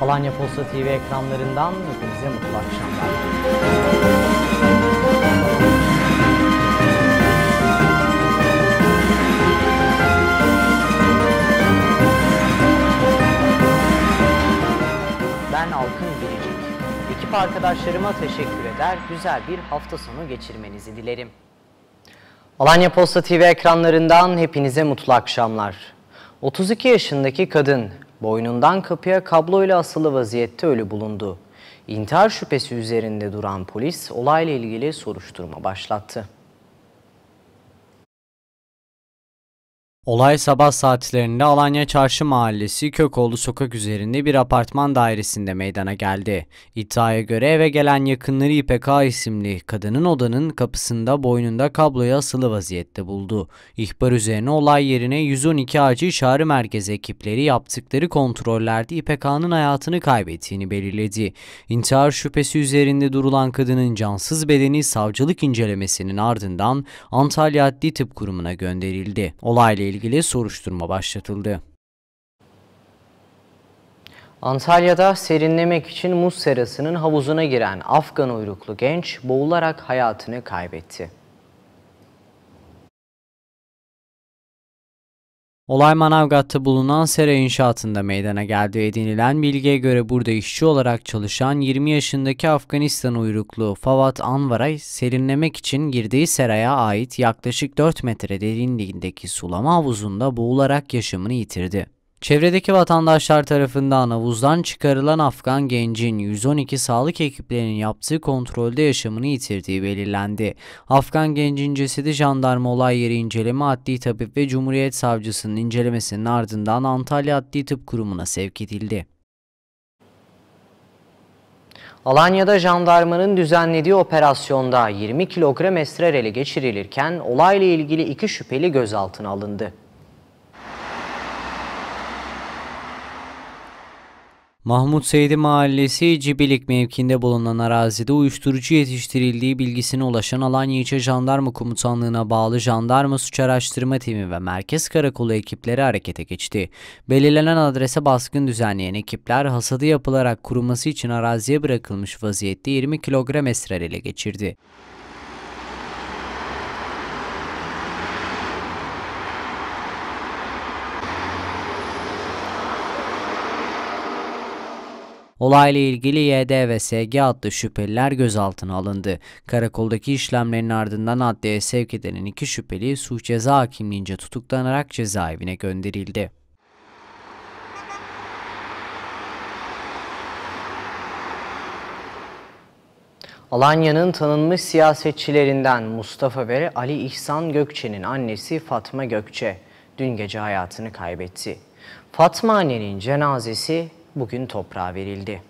Alanya Posta TV ekranlarından hepinize mutlu akşamlar. ben Alkın Biricik. Ekip arkadaşlarıma teşekkür eder, güzel bir hafta sonu geçirmenizi dilerim. Alanya Posta TV ekranlarından hepinize mutlu akşamlar. 32 yaşındaki kadın Boynundan kapıya kabloyla asılı vaziyette ölü bulundu. İntihar şüphesi üzerinde duran polis olayla ilgili soruşturma başlattı. Olay sabah saatlerinde Alanya Çarşı Mahallesi Kökoğlu Sokak üzerinde bir apartman dairesinde meydana geldi. İddiaya göre eve gelen yakınları İPK isimli kadının odanın kapısında boynunda kabloya asılı vaziyette buldu. İhbar üzerine olay yerine 112 acil çağrı merkezi ekipleri yaptıkları kontrollerde İPK'nın hayatını kaybettiğini belirledi. İntihar şüphesi üzerinde durulan kadının cansız bedeni savcılık incelemesinin ardından Antalya Adli Tıp Kurumu'na gönderildi. Olayla ilgili ilgili soruşturma başlatıldı. Antalya'da serinlemek için muz serasının havuzuna giren Afgan uyruklu genç boğularak hayatını kaybetti. Olay Manavgat'ta bulunan sera inşaatında meydana geldi. Edinilen bilgiye göre burada işçi olarak çalışan 20 yaşındaki Afganistan uyruklu Favat Anvaray serinlemek için girdiği seraya ait yaklaşık 4 metre derinliğindeki sulama havuzunda boğularak yaşamını yitirdi. Çevredeki vatandaşlar tarafından havuzdan çıkarılan Afgan gencin 112 sağlık ekiplerinin yaptığı kontrolde yaşamını yitirdiği belirlendi. Afgan gencin cesedi jandarma olay yeri inceleme adli tabip ve Cumhuriyet Savcısının incelemesinin ardından Antalya Adli Tıp Kurumu'na sevk edildi. Alanya'da jandarmanın düzenlediği operasyonda 20 kilogram esrar ele geçirilirken olayla ilgili iki şüpheli gözaltına alındı. Mahmut Seydi Mahallesi Cibilik mevkinde bulunan arazide uyuşturucu yetiştirildiği bilgisine ulaşan Alanya İlçe Jandarma Komutanlığı'na bağlı Jandarma Suç Araştırma Timi ve Merkez Karakolu ekipleri harekete geçti. Belirlenen adrese baskın düzenleyen ekipler hasadı yapılarak kuruması için araziye bırakılmış vaziyette 20 kilogram esrar ele geçirdi. Olayla ilgili YD ve SG adlı şüpheliler gözaltına alındı. Karakoldaki işlemlerin ardından adliyeye sevk edilen iki şüpheli suç ceza hakimliğince tutuklanarak cezaevine gönderildi. Alanya'nın tanınmış siyasetçilerinden Mustafa ve Ali İhsan Gökçe'nin annesi Fatma Gökçe dün gece hayatını kaybetti. Fatma annenin cenazesi bugün toprağa verildi.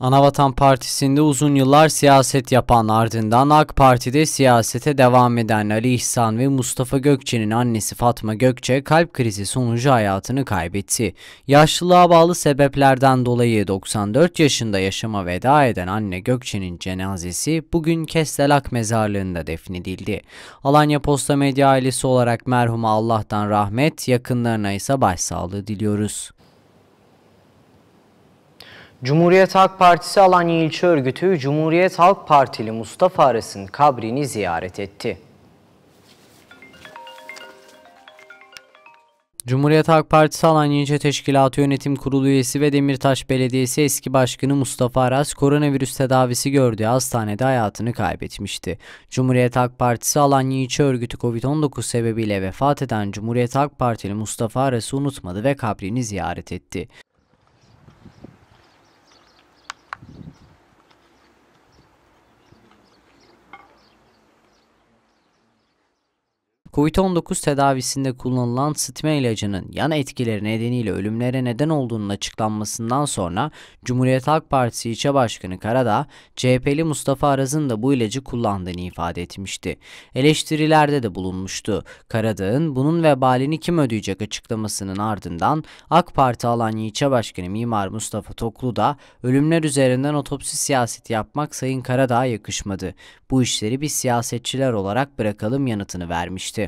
Anavatan Partisi'nde uzun yıllar siyaset yapan ardından AK Parti'de siyasete devam eden Ali İhsan ve Mustafa Gökçe'nin annesi Fatma Gökçe kalp krizi sonucu hayatını kaybetti. Yaşlılığa bağlı sebeplerden dolayı 94 yaşında yaşama veda eden anne Gökçe'nin cenazesi bugün Kestelak mezarlığında defnedildi. Alanya Posta Medya ailesi olarak merhuma Allah'tan rahmet, yakınlarına ise başsağlığı diliyoruz. Cumhuriyet Halk Partisi Alanya İlçe Örgütü, Cumhuriyet Halk Partili Mustafa Aras'ın kabrini ziyaret etti. Cumhuriyet Halk Partisi Alanya İlçe Teşkilatı Yönetim Kurulu üyesi ve Demirtaş Belediyesi eski başkanı Mustafa Aras koronavirüs tedavisi gördüğü hastanede hayatını kaybetmişti. Cumhuriyet Halk Partisi Alanya İlçe Örgütü Covid-19 sebebiyle vefat eden Cumhuriyet Halk Partili Mustafa Aras'ı unutmadı ve kabrini ziyaret etti. Covid-19 tedavisinde kullanılan sitme ilacının yan etkileri nedeniyle ölümlere neden olduğunun açıklanmasından sonra Cumhuriyet Halk Partisi İlçe Başkanı Karadağ, CHP'li Mustafa Araz'ın da bu ilacı kullandığını ifade etmişti. Eleştirilerde de bulunmuştu. Karadağ'ın bunun vebalini kim ödeyecek açıklamasının ardından AK Parti Alanya İlçe Başkanı Mimar Mustafa Toklu da ölümler üzerinden otopsi siyaseti yapmak Sayın Karadağ'a yakışmadı. Bu işleri biz siyasetçiler olarak bırakalım yanıtını vermişti.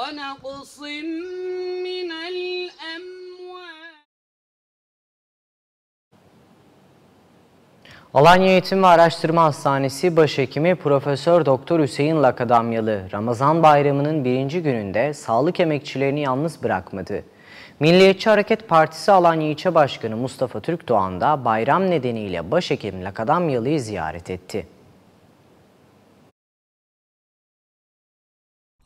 ونقص من الأموال Alanya Eğitim ve Araştırma Hastanesi Başhekimi Profesör Doktor Hüseyin Lakadamyalı, Ramazan Bayramı'nın birinci gününde sağlık emekçilerini yalnız bırakmadı. Milliyetçi Hareket Partisi Alanya İlçe Başkanı Mustafa Türkdoğan da bayram nedeniyle Başhekim Lakadamyalı'yı ziyaret etti.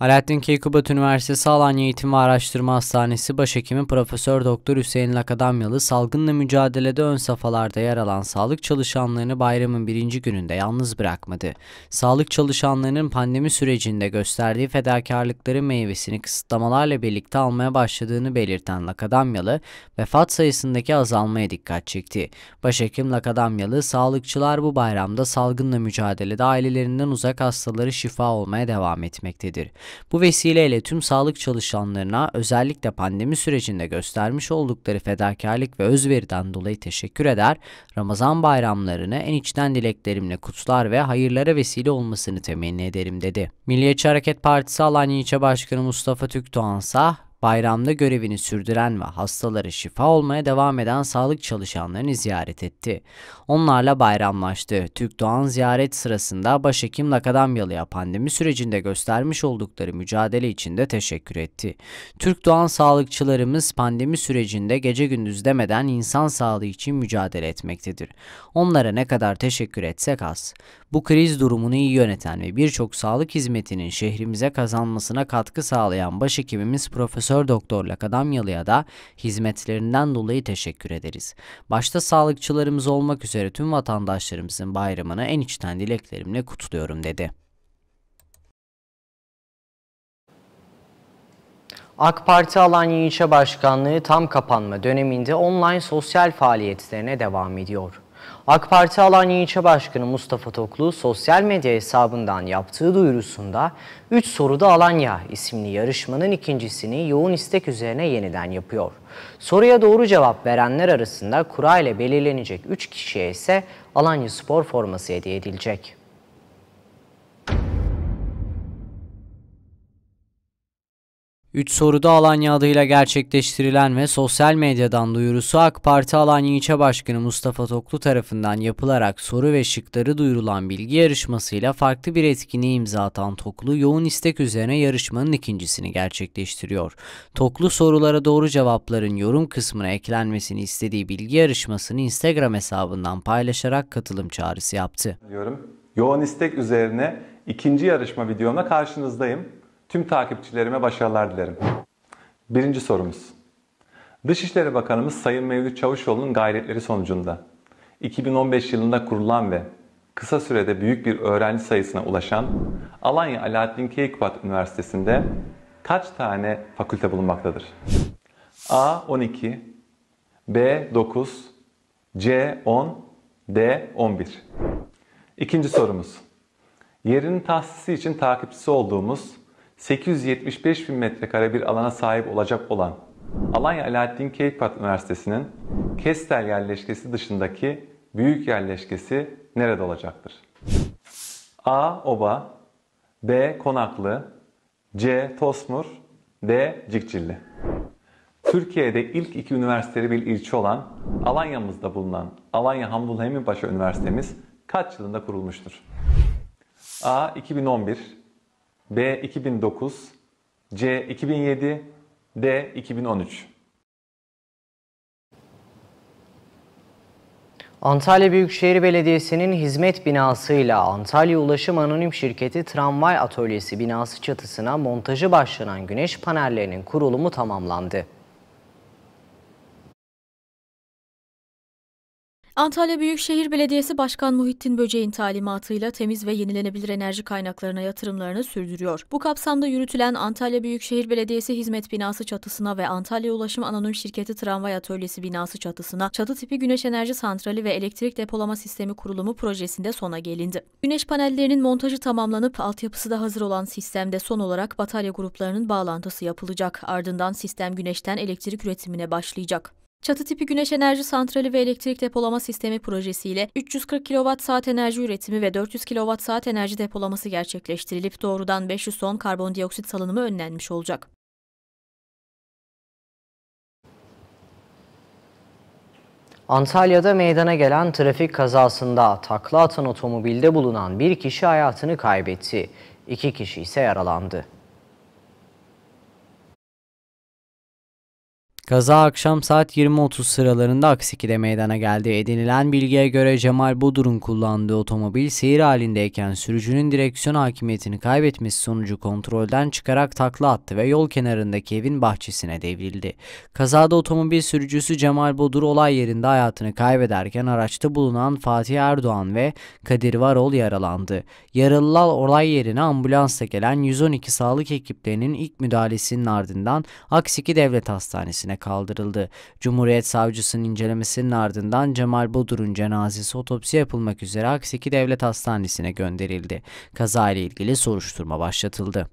Alaaddin Keykubat Üniversitesi Alanya Eğitim ve Araştırma Hastanesi Başhekimi Profesör Doktor Hüseyin Lakadamyalı salgınla mücadelede ön safhalarda yer alan sağlık çalışanlarını bayramın birinci gününde yalnız bırakmadı. Sağlık çalışanlarının pandemi sürecinde gösterdiği fedakarlıkların meyvesini kısıtlamalarla birlikte almaya başladığını belirten Lakadamyalı, vefat sayısındaki azalmaya dikkat çekti. Başhekim Lakadamyalı, sağlıkçılar bu bayramda salgınla mücadelede ailelerinden uzak hastaları şifa olmaya devam etmektedir. Bu vesileyle tüm sağlık çalışanlarına özellikle pandemi sürecinde göstermiş oldukları fedakarlık ve özveriden dolayı teşekkür eder, Ramazan bayramlarını en içten dileklerimle kutlar ve hayırlara vesile olmasını temenni ederim dedi. Milliyetçi Hareket Partisi Alanya İlçe Başkanı Mustafa Tükdoğan ise bayramda görevini sürdüren ve hastalara şifa olmaya devam eden sağlık çalışanlarını ziyaret etti. Onlarla bayramlaştı. Türk Doğan ziyaret sırasında Başhekim Lakadamyalı'ya pandemi sürecinde göstermiş oldukları mücadele için de teşekkür etti. Türk Doğan sağlıkçılarımız pandemi sürecinde gece gündüz demeden insan sağlığı için mücadele etmektedir. Onlara ne kadar teşekkür etsek az. Bu kriz durumunu iyi yöneten ve birçok sağlık hizmetinin şehrimize kazanmasına katkı sağlayan başhekimimiz Profesör Profesör Doktor Lakadamyalı'ya da hizmetlerinden dolayı teşekkür ederiz. Başta sağlıkçılarımız olmak üzere tüm vatandaşlarımızın bayramını en içten dileklerimle kutluyorum dedi. AK Parti Alanya İlçe Başkanlığı tam kapanma döneminde online sosyal faaliyetlerine devam ediyor. AK Parti Alanya İlçe Başkanı Mustafa Toklu sosyal medya hesabından yaptığı duyurusunda 3 soruda Alanya isimli yarışmanın ikincisini yoğun istek üzerine yeniden yapıyor. Soruya doğru cevap verenler arasında kura ile belirlenecek 3 kişiye ise Alanya spor forması hediye edilecek. 3 soruda Alanya adıyla gerçekleştirilen ve sosyal medyadan duyurusu AK Parti Alanya İlçe Başkanı Mustafa Toklu tarafından yapılarak soru ve şıkları duyurulan bilgi yarışmasıyla farklı bir etkinliğe imza atan Toklu yoğun istek üzerine yarışmanın ikincisini gerçekleştiriyor. Toklu sorulara doğru cevapların yorum kısmına eklenmesini istediği bilgi yarışmasını Instagram hesabından paylaşarak katılım çağrısı yaptı. Diyorum. Yoğun istek üzerine ikinci yarışma videomla karşınızdayım. Tüm takipçilerime başarılar dilerim. Birinci sorumuz. Dışişleri Bakanımız Sayın Mevlüt Çavuşoğlu'nun gayretleri sonucunda 2015 yılında kurulan ve kısa sürede büyük bir öğrenci sayısına ulaşan Alanya Alaaddin Keykubat Üniversitesi'nde kaç tane fakülte bulunmaktadır? A 12, B 9, C 10, D 11. İkinci sorumuz. yerinin tahsisi için takipçisi olduğumuz 875 bin metrekare bir alana sahip olacak olan Alanya Alaaddin Keykubat Üniversitesi'nin Kestel yerleşkesi dışındaki büyük yerleşkesi nerede olacaktır? A. Oba B. Konaklı C. Tosmur D. Cikcilli Türkiye'de ilk iki üniversiteli bir ilçe olan Alanya'mızda bulunan Alanya Hamdullah Eminpaşa Üniversitemiz kaç yılında kurulmuştur? A. 2011 B 2009, C 2007, D 2013. Antalya Büyükşehir Belediyesi'nin hizmet binasıyla Antalya Ulaşım Anonim Şirketi Tramvay Atölyesi binası çatısına montajı başlanan güneş panellerinin kurulumu tamamlandı. Antalya Büyükşehir Belediyesi Başkan Muhittin Böceğin talimatıyla temiz ve yenilenebilir enerji kaynaklarına yatırımlarını sürdürüyor. Bu kapsamda yürütülen Antalya Büyükşehir Belediyesi Hizmet Binası çatısına ve Antalya Ulaşım Anonim Şirketi Tramvay Atölyesi binası çatısına çatı tipi güneş enerji santrali ve elektrik depolama sistemi kurulumu projesinde sona gelindi. Güneş panellerinin montajı tamamlanıp altyapısı da hazır olan sistemde son olarak batarya gruplarının bağlantısı yapılacak. Ardından sistem güneşten elektrik üretimine başlayacak. Çatı tipi güneş enerji santrali ve elektrik depolama sistemi projesiyle 340 saat enerji üretimi ve 400 saat enerji depolaması gerçekleştirilip doğrudan 500 ton karbondioksit salınımı önlenmiş olacak. Antalya'da meydana gelen trafik kazasında takla atan otomobilde bulunan bir kişi hayatını kaybetti. İki kişi ise yaralandı. Kaza akşam saat 20.30 sıralarında Aksiki'de meydana geldi. Edinilen bilgiye göre Cemal Bodur'un kullandığı otomobil seyir halindeyken sürücünün direksiyon hakimiyetini kaybetmesi sonucu kontrolden çıkarak takla attı ve yol kenarındaki evin bahçesine devrildi. Kazada otomobil sürücüsü Cemal Bodur olay yerinde hayatını kaybederken araçta bulunan Fatih Erdoğan ve Kadir Varol yaralandı. Yaralılar olay yerine ambulansla gelen 112 sağlık ekiplerinin ilk müdahalesinin ardından Aksiki Devlet Hastanesi'ne önüne kaldırıldı. Cumhuriyet Savcısının incelemesinin ardından Cemal Bodur'un cenazesi otopsi yapılmak üzere Akseki Devlet Hastanesi'ne gönderildi. Kaza ile ilgili soruşturma başlatıldı.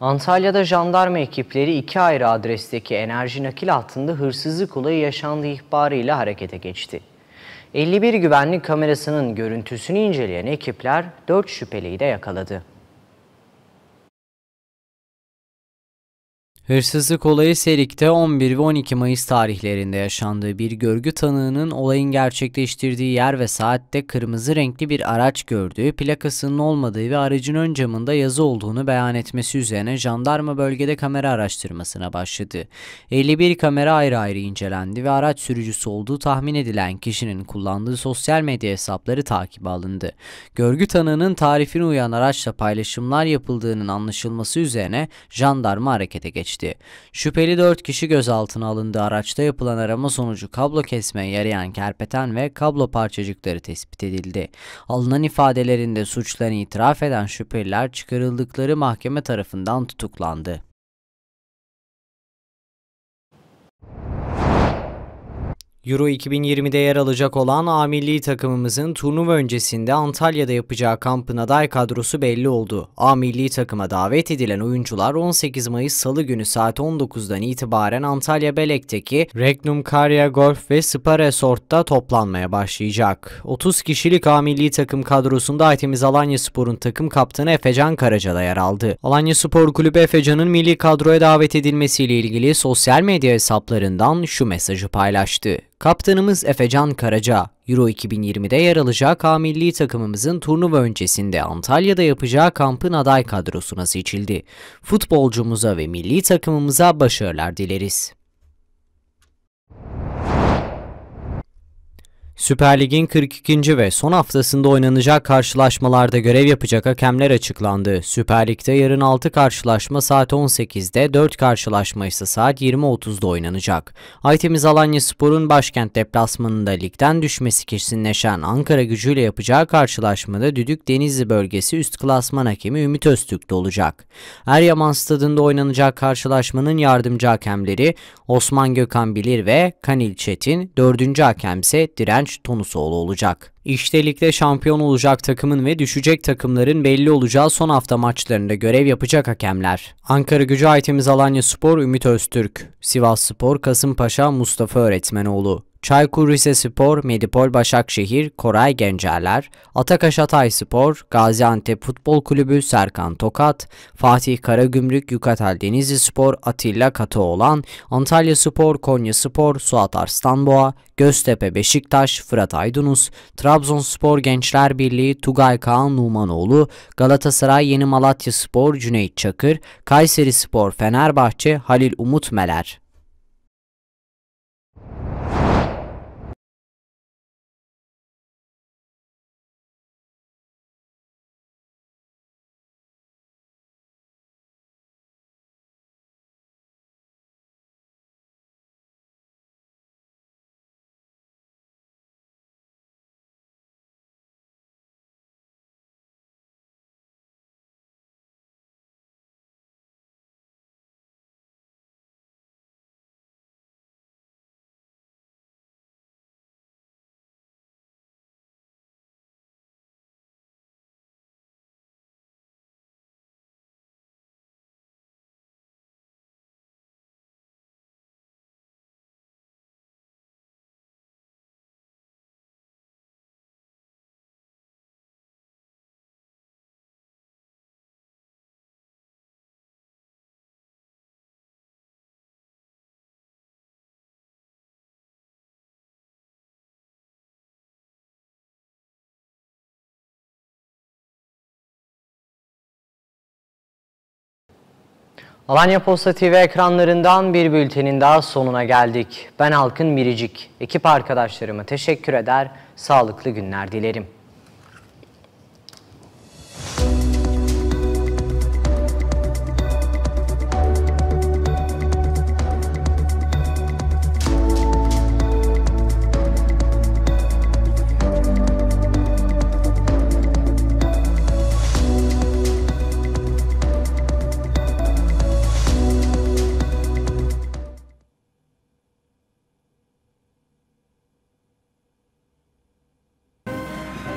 Antalya'da jandarma ekipleri iki ayrı adresteki enerji nakil hattında hırsızlık olayı yaşandığı ihbarıyla harekete geçti. 51 güvenlik kamerasının görüntüsünü inceleyen ekipler 4 şüpheliyi de yakaladı. Hırsızlık olayı Serik'te 11 ve 12 Mayıs tarihlerinde yaşandığı bir görgü tanığının olayın gerçekleştirdiği yer ve saatte kırmızı renkli bir araç gördüğü, plakasının olmadığı ve aracın ön camında yazı olduğunu beyan etmesi üzerine jandarma bölgede kamera araştırmasına başladı. 51 kamera ayrı ayrı incelendi ve araç sürücüsü olduğu tahmin edilen kişinin kullandığı sosyal medya hesapları takip alındı. Görgü tanığının tarifine uyan araçla paylaşımlar yapıldığının anlaşılması üzerine jandarma harekete geçti geçti. Şüpheli 4 kişi gözaltına alındı. Araçta yapılan arama sonucu kablo kesmeye yarayan kerpeten ve kablo parçacıkları tespit edildi. Alınan ifadelerinde suçlarını itiraf eden şüpheliler çıkarıldıkları mahkeme tarafından tutuklandı. Euro 2020'de yer alacak olan A milli takımımızın turnuva öncesinde Antalya'da yapacağı kampın aday kadrosu belli oldu. A milli takıma davet edilen oyuncular 18 Mayıs Salı günü saat 19'dan itibaren Antalya Belek'teki Regnum Karya Golf ve Spa Resort'ta toplanmaya başlayacak. 30 kişilik A milli takım kadrosunda Aytemiz Alanya Spor'un takım kaptanı Efecan Karaca da yer aldı. Alanya Spor Kulübü Efecan'ın milli kadroya davet edilmesiyle ilgili sosyal medya hesaplarından şu mesajı paylaştı. Kaptanımız Efecan Karaca, Euro 2020'de yer alacağı K milli takımımızın turnuva öncesinde Antalya'da yapacağı kampın aday kadrosuna seçildi. Futbolcumuza ve milli takımımıza başarılar dileriz. Süper Lig'in 42. ve son haftasında oynanacak karşılaşmalarda görev yapacak hakemler açıklandı. Süper Lig'de yarın 6 karşılaşma saat 18'de, 4 karşılaşma ise saat 20.30'da oynanacak. Aytemiz Alanya Spor'un başkent deplasmanında ligden düşmesi kesinleşen Ankara gücüyle yapacağı karşılaşmada Düdük Denizli bölgesi üst klasman hakemi Ümit Öztürk de olacak. Eryaman Stadında oynanacak karşılaşmanın yardımcı hakemleri Osman Gökhan Bilir ve Kanil Çetin, dördüncü hakemse Diren Ergenç Tonusoğlu olacak. İşte ligde şampiyon olacak takımın ve düşecek takımların belli olacağı son hafta maçlarında görev yapacak hakemler. Ankara gücü Aytemiz Alanya Spor Ümit Öztürk, Sivas Spor Kasımpaşa Mustafa Öğretmenoğlu, Çaykur Rizespor, Medipol Başakşehir, Koray Gencerler, Atakaş Hatay Spor, Gaziantep Futbol Kulübü Serkan Tokat, Fatih Karagümrük, Yukatel Denizli Spor, Atilla Kataoğlan, Antalya Spor, Konya Spor, Suat Arslanboğa, Göztepe Beşiktaş, Fırat Aydınus, Trabzonspor Gençler Birliği, Tugay Kaan Numanoğlu, Galatasaray Yeni Malatya Spor, Cüneyt Çakır, Kayseri Spor, Fenerbahçe, Halil Umut Meler. Alanya Posta TV ekranlarından bir bültenin daha sonuna geldik. Ben Halkın Biricik, ekip arkadaşlarıma teşekkür eder, sağlıklı günler dilerim.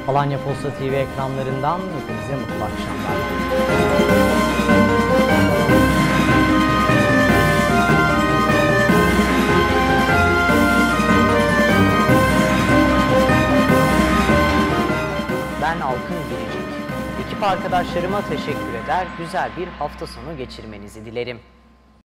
Alanya Posta TV ekranlarından hepinize mutlu akşamlar. ben Alkın Biricik. Ekip arkadaşlarıma teşekkür eder, güzel bir hafta sonu geçirmenizi dilerim.